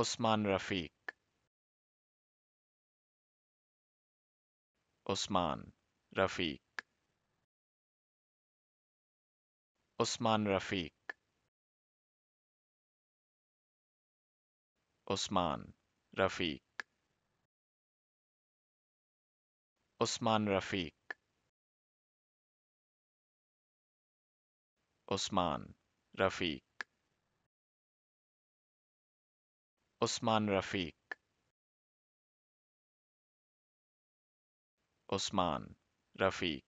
Osman Rafiq Osman Rafiq Osman Rafiq Osman Rafiq Osman Rafiq Osman Rafiq Osman Rafiq Osman Rafiq